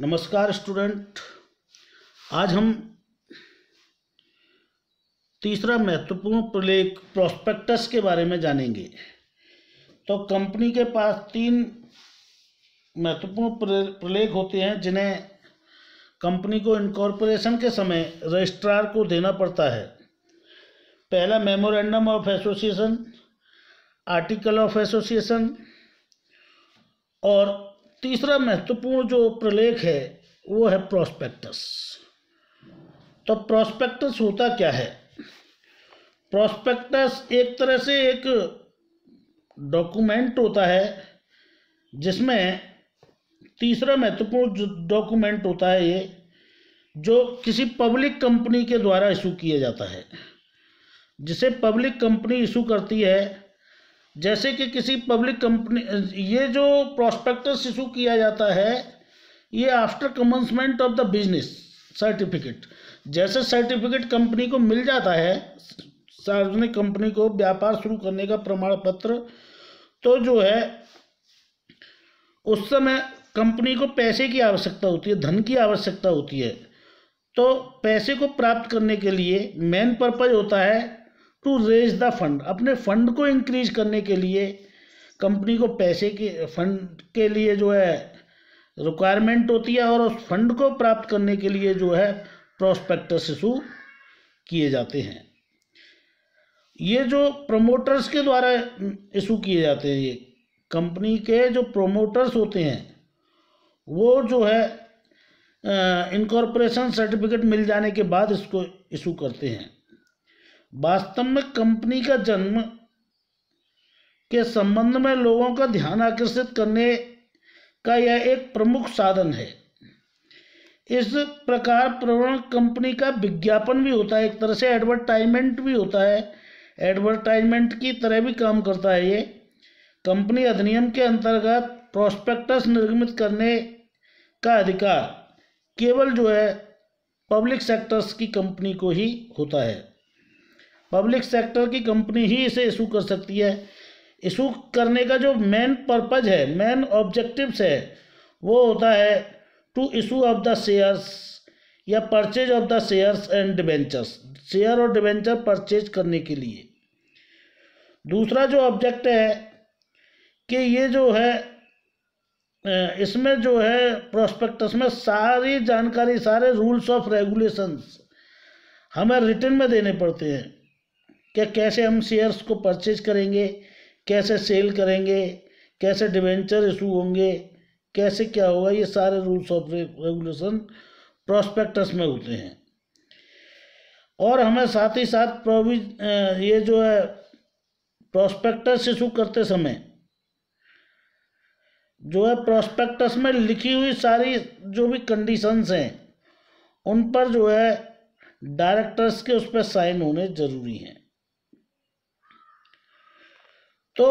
नमस्कार स्टूडेंट आज हम तीसरा महत्वपूर्ण प्रलेख प्रोस्पेक्टस के बारे में जानेंगे तो कंपनी के पास तीन महत्वपूर्ण प्रलेख होते हैं जिन्हें कंपनी को इनकॉर्पोरेशन के समय रजिस्ट्रार को देना पड़ता है पहला memorandum of association article of association और तीसरा महत्वपूर्ण जो प्रलेख है वो है प्रोस्पेक्टस तो प्रोस्पेक्टस होता क्या है प्रोस्पेक्टस एक तरह से एक डॉक्यूमेंट होता है जिसमें तीसरा महत्वपूर्ण डॉक्यूमेंट होता है ये जो किसी पब्लिक कंपनी के द्वारा इशू किया जाता है जिसे पब्लिक कंपनी इशू करती है जैसे कि किसी पब्लिक कंपनी ये जो प्रोस्पेक्टस इशू किया जाता है ये after commencement of the business certificate जैसे सर्टिफिकेट कंपनी को मिल जाता है सार्वजनिक कंपनी को व्यापार शुरू करने का प्रमाण पत्र तो जो है उस समय कंपनी को पैसे की आवश्यकता होती है धन की आवश्यकता होती है तो पैसे को प्राप्त करने के लिए मेन पर्पज होता है टू रेज द फंड अपने फंड को इंक्रीज करने के लिए कंपनी को पैसे के फंड के लिए जो है रिक्वायरमेंट होती है और उस फंड को प्राप्त करने के लिए जो है प्रोस्पेक्टस इशू किए जाते हैं ये जो प्रमोटर्स के द्वारा इशू किए जाते हैं ये कंपनी के जो प्रोमोटर्स होते हैं वो जो है इनकॉर्पोरेशन सर्टिफिकेट मिल जाने के बाद इसको इशू करते हैं वास्तव में कंपनी का जन्म के संबंध में लोगों का ध्यान आकर्षित करने का यह एक प्रमुख साधन है इस प्रकार प्रवण कंपनी का विज्ञापन भी होता है एक तरह से एडवर्टाइजमेंट भी होता है एडवर्टाइजमेंट की तरह भी काम करता है ये कंपनी अधिनियम के अंतर्गत प्रोस्पेक्टस निर्गमित करने का अधिकार केवल जो है पब्लिक सेक्टर्स की कंपनी को ही होता है पब्लिक सेक्टर की कंपनी ही इसे इशू कर सकती है इशू करने का जो मेन पर्पज है मेन ऑब्जेक्टिव्स है वो होता है to issue of the shares या purchase of the shares and debentures share और डिवेंचर परचेज करने के लिए दूसरा जो ऑब्जेक्ट है कि ये जो है इसमें जो है प्रोस्पेक्टस में सारी जानकारी सारे रूल्स ऑफ रेगुलेशंस हमें रिटर्न में देने पड़ते हैं क्या कैसे हम शेयर्स को परचेज करेंगे कैसे सेल करेंगे कैसे डिवेंचर इशू होंगे कैसे क्या होगा ये सारे रूल्स ऑफ रेगुलेशन प्रोस्पेक्टस में होते हैं और हमें साथ ही साथ प्रोविज ये जो है प्रोस्पेक्टस इशू करते समय जो है प्रोस्पेक्टस में लिखी हुई सारी जो भी कंडीशंस हैं उन पर जो है डायरेक्टर्स के उस पर साइन होने ज़रूरी हैं तो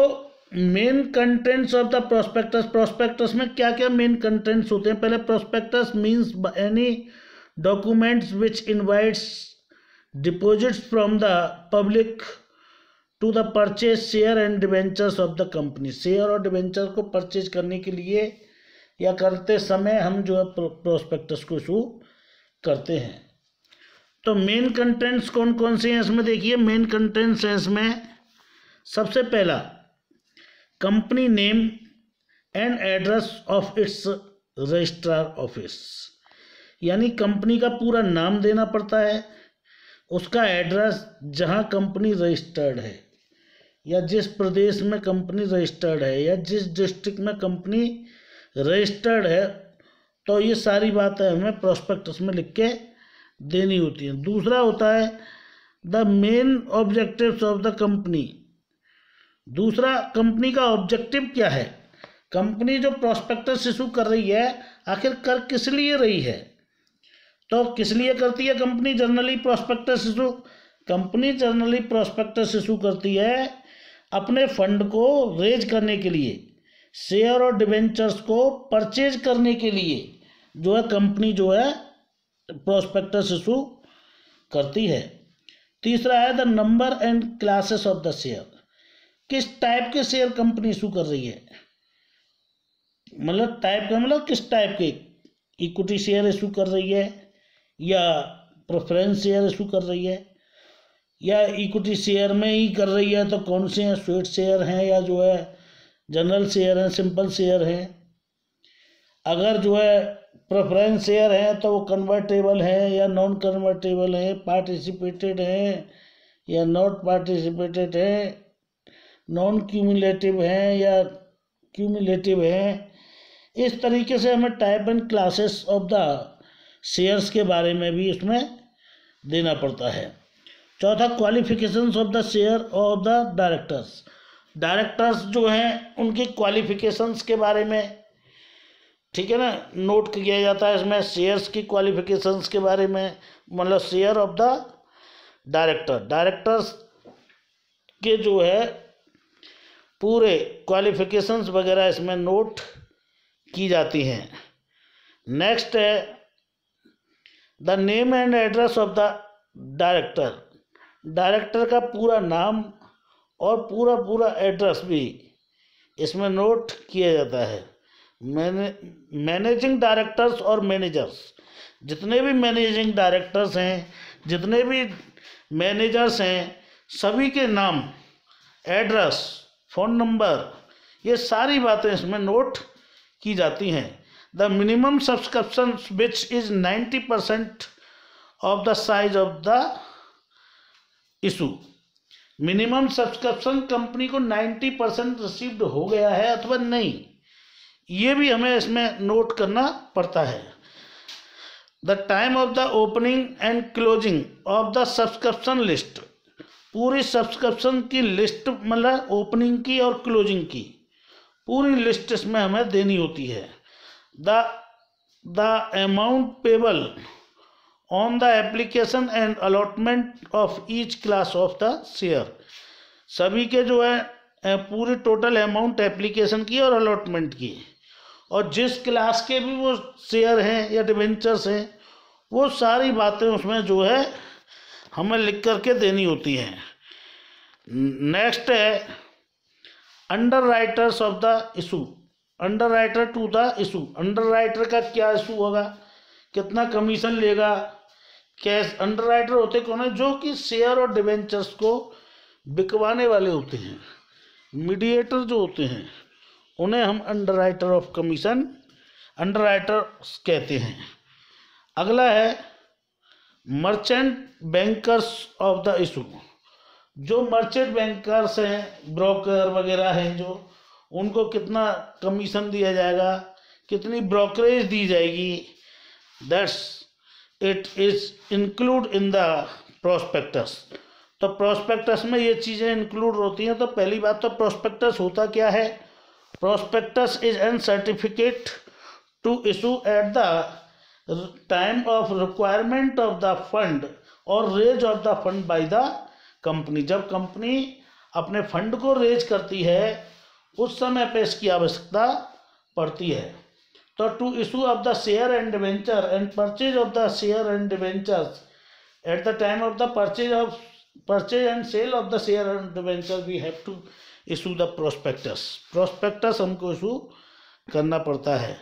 main contents of the prospectus prospectus में क्या क्या मेन कंटेंट्स होते हैं पहले prospectus means any documents which invites deposits from the public to the purchase share and debentures of the company share और डिवेंचर को परचेज करने के लिए या करते समय हम जो है प्रोस्पेक्टस को इशू करते हैं तो मेन कंटेंट्स कौन कौन से हैं इसमें देखिए मेन कंटेंट्स हैं इसमें सबसे पहला company name and address of its registrar office यानी कंपनी का पूरा नाम देना पड़ता है उसका एड्रेस जहां कंपनी रजिस्टर्ड है या जिस प्रदेश में कंपनी रजिस्टर्ड है या जिस डिस्ट्रिक्ट में कंपनी रजिस्टर्ड है तो ये सारी बातें हमें प्रोस्पेक्टस में लिख के देनी होती हैं दूसरा होता है the main objectives of the company दूसरा कंपनी का ऑब्जेक्टिव क्या है कंपनी जो प्रोस्पेक्टस इशू कर रही है आखिर कर किस लिए रही है तो किस लिए करती है company generally prospectus issue company generally prospectus issue करती है अपने फंड को रेज करने के लिए शेयर और डिवेंचर्स को परचेज करने के लिए जो है कंपनी जो है प्रोस्पेक्टस इशू करती है तीसरा है the number and classes of the share किस टाइप के शेयर कंपनी इशू कर रही है मतलब टाइप का मतलब किस टाइप के इक्विटी शेयर इशू कर रही है या प्रेफरेंस शेयर इशू कर रही है या इक्विटी शेयर में ही कर रही है तो कौन से हैं स्वीट शेयर हैं या जो है जनरल शेयर हैं सिंपल शेयर हैं अगर जो है प्रेफरेंस शेयर हैं तो वो कन्वर्टेबल हैं या नॉन कन्वर्टेबल हैं पार्टिसिपेटेड हैं या नॉट पार्टिसिपेटेड हैं नॉन क्यूमुलेटिव हैं या क्यूमुलेटिव हैं इस तरीके से हमें type and classes of the shares के बारे में भी इसमें देना पड़ता है चौथा qualifications of the share of the directors directors जो हैं उनकी क्वालिफिकेशंस के बारे में ठीक है ना नोट किया जाता है इसमें शेयर्स की क्वालिफिकेशंस के बारे में मतलब share of the director directors के जो है पूरे क्वालिफिकेशंस वगैरह इसमें नोट की जाती हैं नेक्स्ट है the name and address of the director director का पूरा नाम और पूरा पूरा एड्रेस भी इसमें नोट किया जाता है मैने मैनेजिंग डायरेक्टर्स और मैनेजर्स जितने भी मैनेजिंग डायरेक्टर्स हैं जितने भी मैनेजर्स हैं सभी के नाम एड्रेस फ़ोन नंबर ये सारी बातें इसमें नोट की जाती हैं the minimum subscription which is ninety percent of the size of the issue minimum subscription company को नाइन्टी परसेंट रिसीव्ड हो गया है अथवा नहीं ये भी हमें इसमें नोट करना पड़ता है the time of the opening and closing of the subscription list पूरी सब्सक्रिप्शन की लिस्ट मतलब ओपनिंग की और क्लोजिंग की पूरी लिस्ट इसमें हमें देनी होती है the the amount payable on the application and allotment of each class of the share सभी के जो है पूरी टोटल अमाउंट एप्लीकेशन की और अलॉटमेंट की और जिस क्लास के भी वो शेयर हैं या डिवेंचर्स हैं वो सारी बातें उसमें जो है हमें लिख करके देनी होती है नेक्स्ट है underwriters of the issue underwriter to the issue underwriter का क्या इशू होगा कितना कमीशन लेगा कैश अंडर राइटर होते कौन है जो कि शेयर और डिवेंचर्स को बिकवाने वाले होते हैं मीडिएटर जो होते हैं उन्हें हम underwriter of commission underwriter कहते हैं अगला है merchant bankers of the issue जो मर्चेंट बैंकर्स हैं ब्रोकर वगैरह हैं जो उनको कितना कमीशन दिया जाएगा कितनी ब्रोकरेज दी जाएगी that's it is include in the prospectus तो प्रोस्पेक्टस में ये चीज़ें इंक्लूड होती हैं तो पहली बात तो प्रोस्पेक्टस होता क्या है prospectus is an certificate to issue at the time of requirement of the fund और raise of the fund by the company जब कंपनी अपने फंड को रेज करती है उस समय पे इसकी आवश्यकता पड़ती है तो to issue of the share and debenture and purchase of the share and debenture at the time of the purchase of purchase and sale of the share and debenture we have to issue the prospectus prospectus हमको issue करना पड़ता है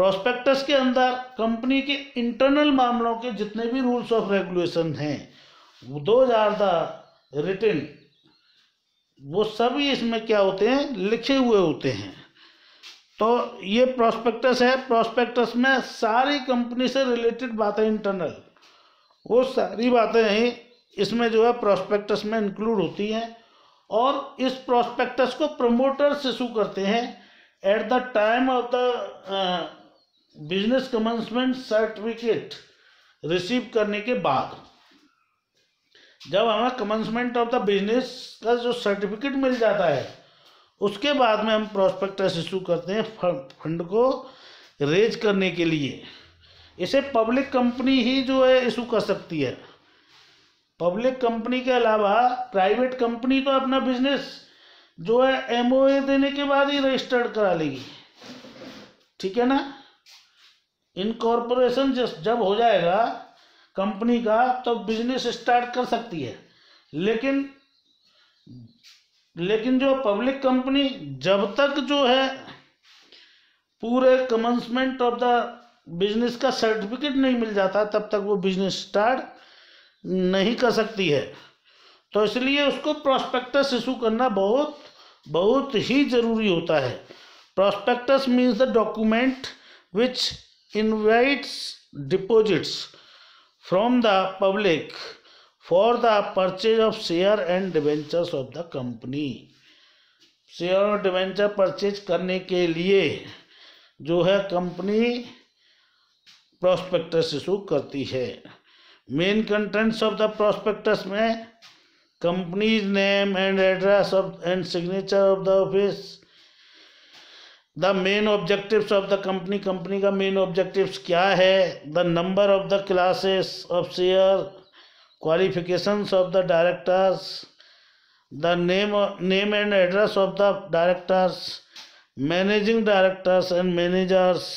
prospectus के अंदर company के internal मामलों के जितने भी रूल्स ऑफ रेगुलेशन हैं दो आर द रिटर्न वो सभी इसमें क्या होते हैं लिखे हुए होते हैं तो ये प्रोस्पेक्टस है प्रोस्पेक्टस में सारी कंपनी से रिलेटेड बातें इंटरनल वो सारी बातें हैं इसमें जो है प्रोस्पेक्टस में इंक्लूड होती हैं और इस प्रोस्पेक्टस को प्रमोटर्स इशू करते हैं at the time of the business commencement certificate receive करने के बाद जब हमें कमेंसमेंट ऑफ द बिजनेस का जो सर्टिफिकेट मिल जाता है उसके बाद में हम प्रोस्पेक्टस इशू करते हैं फंड को रेज करने के लिए इसे पब्लिक कंपनी ही जो है इशू कर सकती है पब्लिक कंपनी के अलावा प्राइवेट कंपनी तो अपना बिजनेस जो है एमओए देने के बाद ही रजिस्टर्ड करा लेगी ठीक है ना इनकॉर्पोरेशन जब हो जाएगा कंपनी का तो बिजनेस स्टार्ट कर सकती है लेकिन लेकिन जो पब्लिक कंपनी जब तक जो है पूरे कमेंसमेंट ऑफ द बिजनेस का सर्टिफिकेट नहीं मिल जाता तब तक वो बिजनेस स्टार्ट नहीं कर सकती है तो इसलिए उसको प्रॉस्पेक्टस इशू करना बहुत बहुत ही ज़रूरी होता है prospectus means the document which invites deposits from the public for the purchase of share and debentures of the company share और डिवेंचर परचेज करने के लिए जो है कंपनी प्रोस्पेक्टस इशू करती है main contents of the prospectus में company's name and address of and signature of the office the main objectives of the company company का मेन ऑब्जेक्टिव्स क्या है the number of the classes of share qualifications of the directors the name name and address of the directors managing directors and managers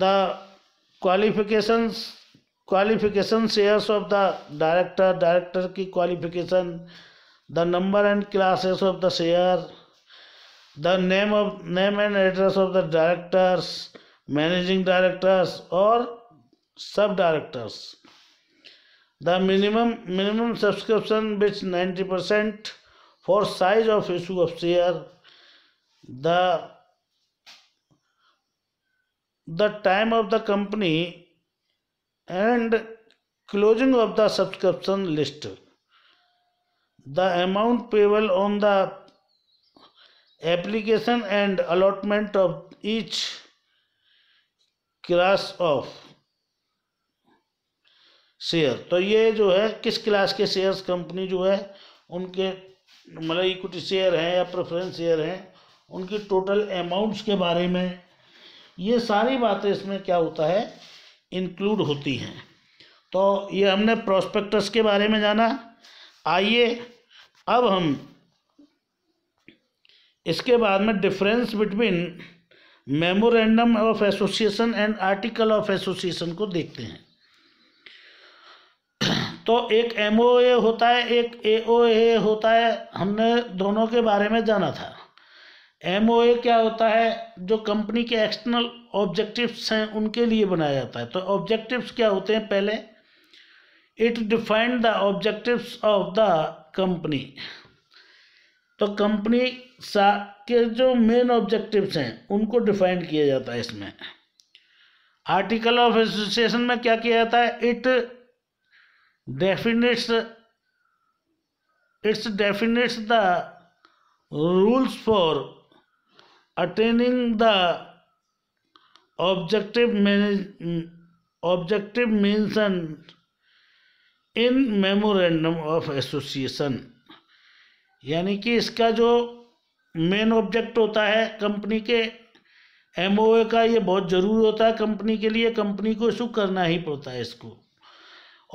the qualifications qualification shares of the director director की qualification the number and classes of the share the name of name and address of the directors managing directors और सब directors the minimum minimum subscription which ninety percent for size of issue of share the time of the company and closing of the subscription list the amount payable on the application and allotment of each class of share तो ये जो है किस class के share company जो है उनके मतलब इक्विटी शेयर हैं या प्रेफरेंस शेयर हैं उनकी टोटल अमाउंट्स के बारे में ये सारी बातें इसमें क्या होता है इंक्लूड होती हैं तो ये हमने प्रोस्पेक्टस के बारे में जाना आइए अब हम इसके बाद में difference between memorandum of association and article of association को देखते हैं तो एक एम होता है एक ए होता है हमने दोनों के बारे में जाना था एम क्या होता है जो कंपनी के एक्सटर्नल ऑब्जेक्टिव्स हैं उनके लिए बनाया जाता है तो ऑब्जेक्टिव्स क्या होते हैं पहले it defined the objectives of the company तो कंपनी सा के जो मेन ऑब्जेक्टिव्स हैं उनको डिफाइंड किया जाता है इसमें आर्टिकल ऑफ एसोसिएशन में क्या किया जाता है it definites its definites the rules for attaining the objective manage objective mention in memorandum of association यानी कि इसका जो मेन ऑब्जेक्ट होता है कंपनी के एम का ये बहुत ज़रूरी होता है कंपनी के लिए कंपनी को इशू करना ही पड़ता है इसको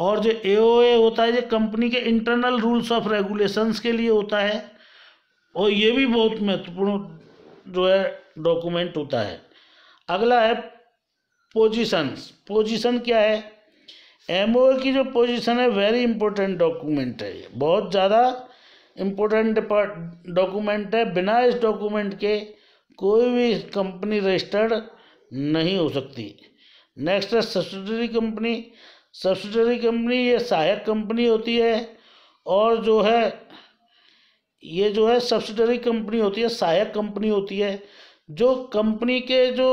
और जो ए होता है ये कंपनी के इंटरनल रूल्स ऑफ रेगुलेशंस के लिए होता है और ये भी बहुत महत्वपूर्ण जो है डॉक्यूमेंट होता है अगला है पोजीशंस पोजीशन क्या है एम की जो पोजीशन है वेरी इंपॉर्टेंट डॉक्यूमेंट है बहुत ज़्यादा इम्पोर्टेंट डॉक्यूमेंट है बिना इस डॉक्यूमेंट के कोई भी कंपनी रजिस्टर्ड नहीं हो सकती नेक्स्ट है सब्सिडरी कंपनी सब्सिडरी कंपनी ये सहायक कंपनी होती है और जो है ये जो है सब्सिडरी कंपनी होती है सहायक कंपनी होती है जो कंपनी के जो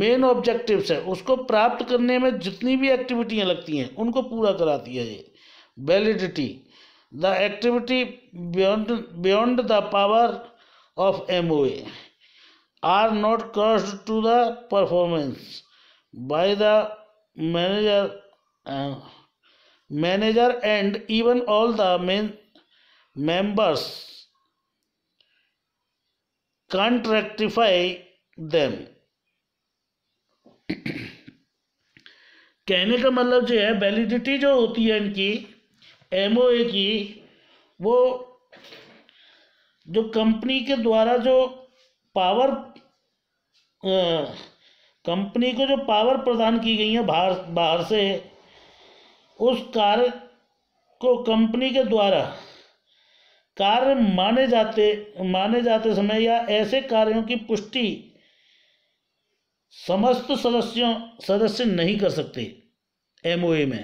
मेन ऑब्जेक्टिव्स है उसको प्राप्त करने में जितनी भी एक्टिविटियाँ लगती हैं उनको पूरा कराती है ये validity the activity beyond beyond the power of M O A are not cursed to the performance by the manager manager and even all the main members can't rectify them कहने का मतलब जो है वैलिडिटी जो होती है इनकी M की वो जो कंपनी के द्वारा जो पावर कंपनी को जो पावर प्रदान की गई है बाहर बाहर से उस कार्य को कंपनी के द्वारा कार्य माने जाते माने जाते समय या ऐसे कार्यों की पुष्टि समस्त सदस्यों सदस्य नहीं कर सकते एमओए में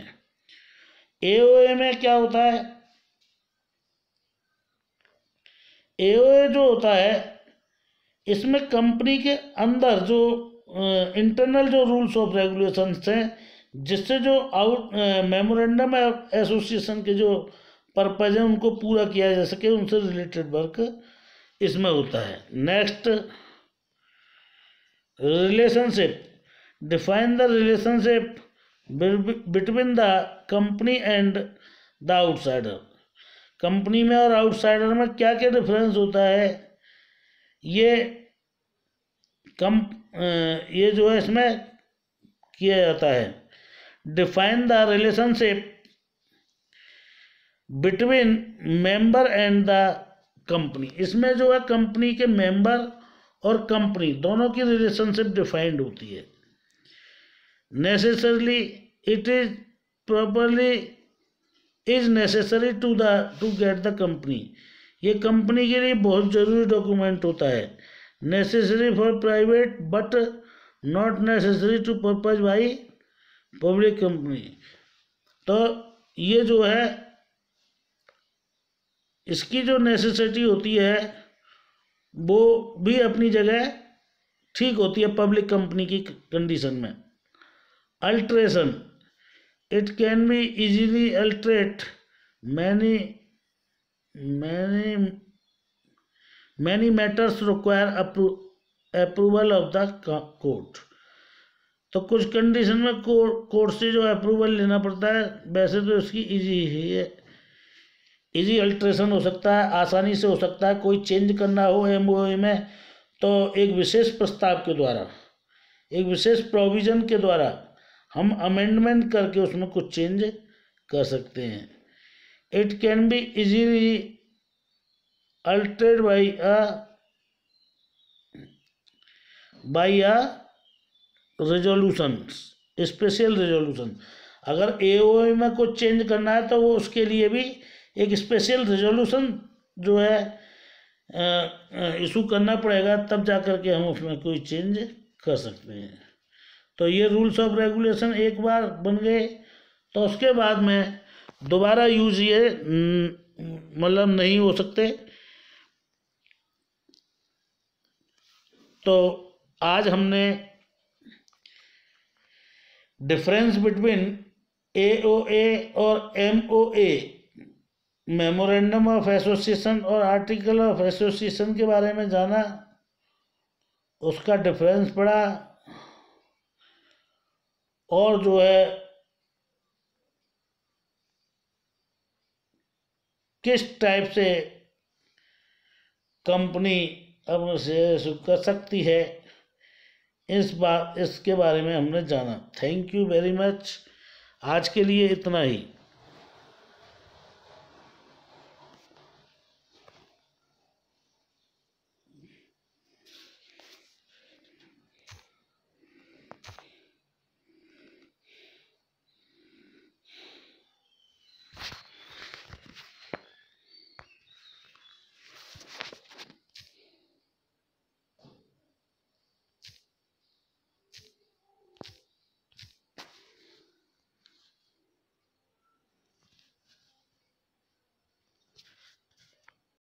एओए में क्या होता है एओए जो होता है इसमें कंपनी के अंदर जो इंटरनल जो रूल्स ऑफ रेगुलेशंस हैं जिससे जो आउट मेमोरेंडम एसोसिएशन के जो पर्पज हैं उनको पूरा किया जा सके उनसे रिलेटेड वर्क इसमें होता है next relationship define the relationship between the company and the outsider company में और आउटसाइडर में क्या क्या डिफरेंस होता है ये कम ये जो है इसमें किया जाता है define the relationship between member and the company इसमें जो है कंपनी के मेंबर और कंपनी दोनों की रिलेशनशिप डिफाइंड होती है necessarily it is properly is necessary to the to get the company ये कंपनी के लिए बहुत ज़रूरी डॉक्यूमेंट होता है necessary for private but not necessary to purpose by public company तो ये जो है इसकी जो नेसेसिटी होती है वो भी अपनी जगह ठीक होती है पब्लिक कंपनी की कंडीशन में alteration it can be easily altered many many many matters require approval of the court तो कुछ कंडीशन में कोर्ट से जो अप्रूवल लेना पड़ता है वैसे तो इसकी इजी ही है इजी अल्ट्रेशन हो सकता है आसानी से हो सकता है कोई चेंज करना हो एम ओ में तो एक विशेष प्रस्ताव के द्वारा एक विशेष प्रोविज़न के द्वारा हम अमेंडमेंट करके उसमें कुछ चेंज कर सकते हैं it can be easily altered by a by a resolution special resolution अगर ए में कुछ चेंज करना है तो वो उसके लिए भी एक स्पेशल रेजोल्यूशन जो है इशू करना पड़ेगा तब जा कर के हम उसमें कोई चेंज कर सकते हैं तो ये रूल्स ऑफ रेगुलेशन एक बार बन गए तो उसके बाद में दोबारा यूज ये मतलब नहीं हो सकते तो आज हमने difference between A O A और M O A memorandum of association और आर्टिकल ऑफ एसोसिएशन के बारे में जाना उसका डिफरेंस पढ़ा और जो है किस टाइप से कंपनी अपने शेयर कर सकती है इस बार इसके बारे में हमने जाना थैंक यू वेरी मच आज के लिए इतना ही